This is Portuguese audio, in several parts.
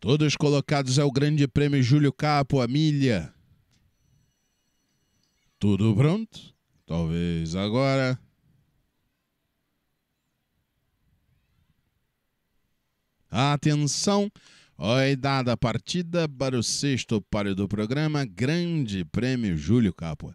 Todos colocados ao Grande Prêmio Júlio Capo, a milha. Tudo pronto? Talvez agora. Atenção! Oi, dada a partida para o sexto páreo do programa, Grande Prêmio Júlio Capua.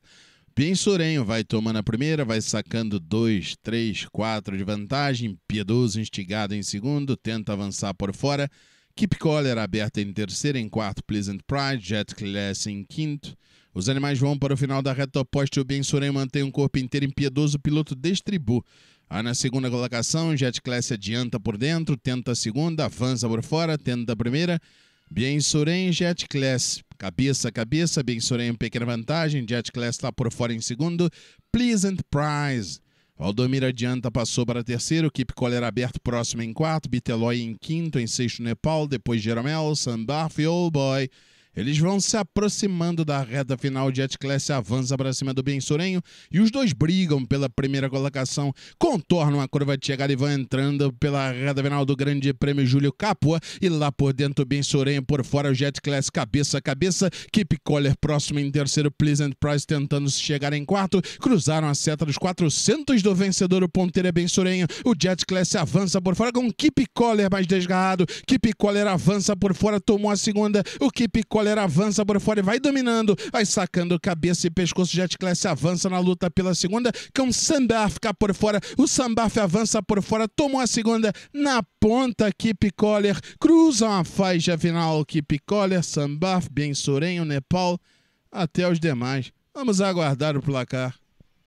Pinsurenho vai tomando a primeira, vai sacando 2, 3, 4 de vantagem. Piedoso instigado em segundo, tenta avançar por fora. Keep Collar aberta em terceiro, em quarto Pleasant Pride, Jet Class em quinto. Os animais vão para o final da reta oposta e o Ben mantém um corpo inteiro impiedoso, o piloto destribu. na segunda colocação, Jet Class adianta por dentro, tenta a segunda, avança por fora, tenta a primeira. Bien Soren, Jet Class, cabeça a cabeça, Bien Soren pequena vantagem, Jet Class está por fora em segundo, Pleasant Prize Valdomiro adianta, passou para terceiro, Keep Collar aberto próximo em quarto, Biteloy em quinto, em sexto Nepal, depois Jeromel, San e Old Boy. Eles vão se aproximando da reta final. O Jet Class avança para cima do Bensurenho e os dois brigam pela primeira colocação. Contornam a curva de chegada e vão entrando pela reta final do Grande Prêmio Júlio Capua. E lá por dentro, Bensurenho por fora. O Jet Class cabeça a cabeça. Keep Collar próximo em terceiro. Pleasant Price tentando se chegar em quarto. Cruzaram a seta dos 400 do vencedor. O ponteiro é Bensurenho. O Jet Class avança por fora com Keep Collar mais desgarrado. Keep Collar avança por fora, tomou a segunda. O Keep Collar galera avança por fora e vai dominando, vai sacando cabeça e pescoço. Jet Class avança na luta pela segunda. Cão Sambaf fica por fora. O Sambaf avança por fora, tomou a segunda na ponta. Kip Coller cruzam a faixa final. Kip Coller, Sambaf, Bensorenho, Nepal, até os demais. Vamos aguardar o placar.